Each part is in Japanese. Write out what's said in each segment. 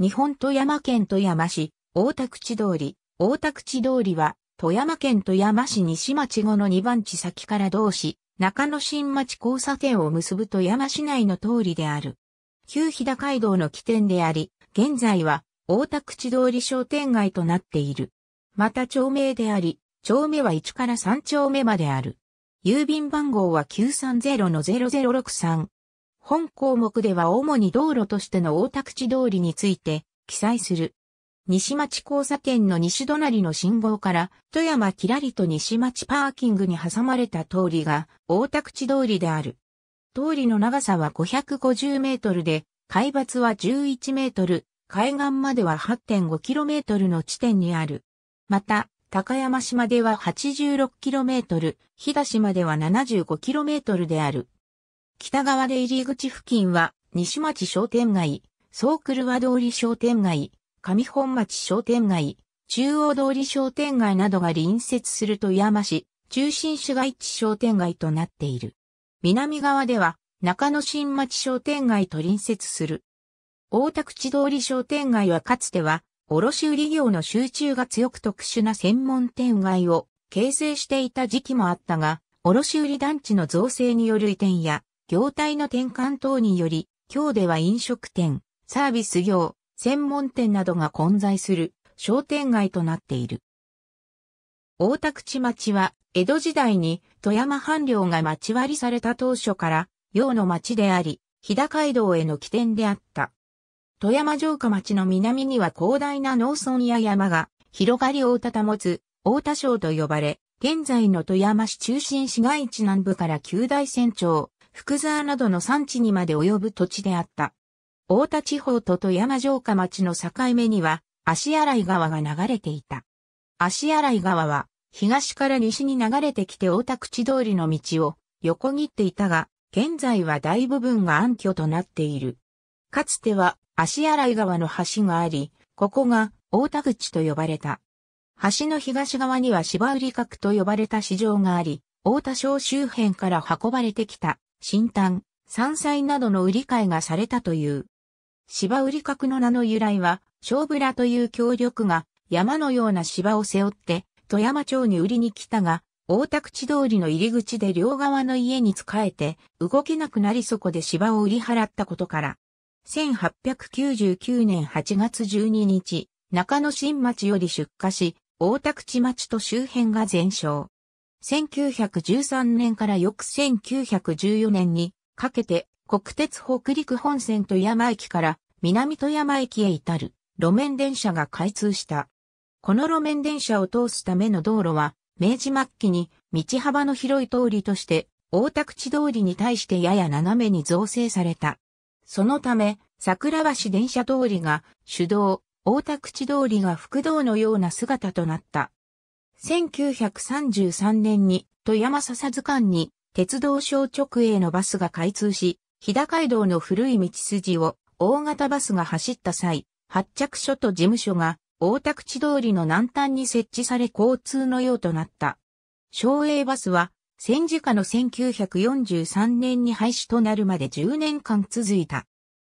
日本富山県富山市、大田口通り。大田口通りは、富山県富山市西町後の2番地先から同市、中野新町交差点を結ぶ富山市内の通りである。旧日田街道の起点であり、現在は大田口通り商店街となっている。また町名であり、町名は1から3町目まである。郵便番号は930-0063。本項目では主に道路としての大田口通りについて記載する。西町交差点の西隣の信号から富山きらりと西町パーキングに挟まれた通りが大田口通りである。通りの長さは550メートルで、海抜は11メートル、海岸までは8.5キロメートルの地点にある。また、高山市までは86キロメートル、日田市までは75キロメートルである。北側で入り口付近は、西町商店街、総車通り商店街、上本町商店街、中央通り商店街などが隣接すると山市、中心市街地商店街となっている。南側では、中野新町商店街と隣接する。大田口通り商店街はかつては、卸売業の集中が強く特殊な専門店街を形成していた時期もあったが、卸売団地の造成による移転や業態の転換等により、今日では飲食店、サービス業、専門店などが混在する商店街となっている。大田口町は、江戸時代に富山藩領が町割りされた当初から、洋の町であり、日高街道への起点であった。富山城下町の南には広大な農村や山が広がりをたもつ大田省と呼ばれ、現在の富山市中心市街地南部から九大船長、福沢などの産地にまで及ぶ土地であった。大田地方と富山城下町の境目には、足洗川が流れていた。足洗川は、東から西に流れてきて大田口通りの道を横切っていたが、現在は大部分が暗渠となっている。かつては足洗川の橋があり、ここが大田口と呼ばれた。橋の東側には芝売り角と呼ばれた市場があり、大田省周辺から運ばれてきた新炭、山菜などの売り買いがされたという。芝売り格の名の由来は、小村という協力が山のような芝を背負って富山町に売りに来たが、大田口通りの入り口で両側の家に仕えて動けなくなりそこで芝を売り払ったことから、1899年8月12日、中野新町より出荷し、大田口町と周辺が全焼。1913年から翌1914年にかけて国鉄北陸本線富山駅から南富山駅へ至る路面電車が開通した。この路面電車を通すための道路は明治末期に道幅の広い通りとして大田口通りに対してやや斜めに造成された。そのため桜橋電車通りが主道、大田口通りが副道のような姿となった。1933年に富山笹図鑑に鉄道省直営のバスが開通し、日高街道の古い道筋を大型バスが走った際、発着所と事務所が大田口通りの南端に設置され交通のようとなった。省営バスは戦時下の1943年に廃止となるまで10年間続いた。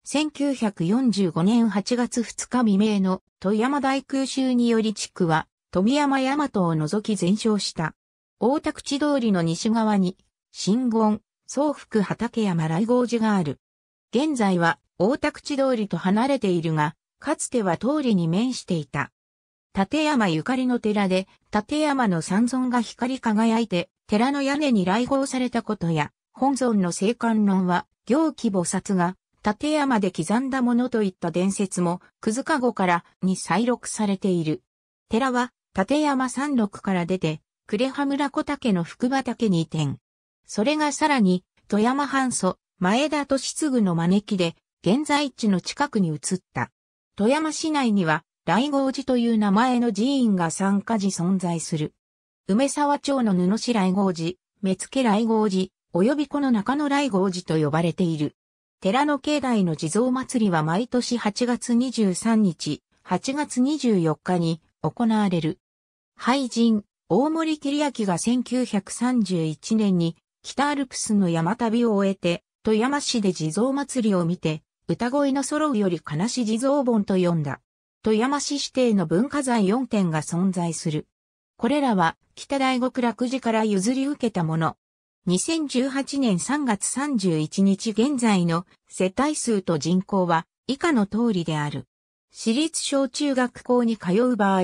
1945年8月2日未明の富山大空襲により地区は富山大和を除き全焼した。大田口通りの西側に、新言、宗福畠山来合寺がある。現在は大田口通りと離れているが、かつては通りに面していた。立山ゆかりの寺で、立山の三尊が光り輝いて、寺の屋根に来合されたことや、本尊の聖観論は、行基菩薩が、立山で刻んだものといった伝説も、くずかごからに再録されている。寺は、立山山麓から出て、呉羽村小竹の福畑に移転。それがさらに、富山藩祖、前田利嗣の招きで、現在地の近くに移った。富山市内には、来合寺という名前の寺院が参加時存在する。梅沢町の布市来合寺、目付来合寺、及びこの中野来合寺と呼ばれている。寺の境内の地蔵祭りは毎年8月23日、8月24日に行われる。俳人、大森照明が1931年に北アルプスの山旅を終えて、富山市で地蔵祭りを見て、歌声の揃うより悲し地蔵本と呼んだ。富山市指定の文化財4点が存在する。これらは北大極楽寺から譲り受けたもの。2018年3月31日現在の世帯数と人口は以下の通りである。私立小中学校に通う場合、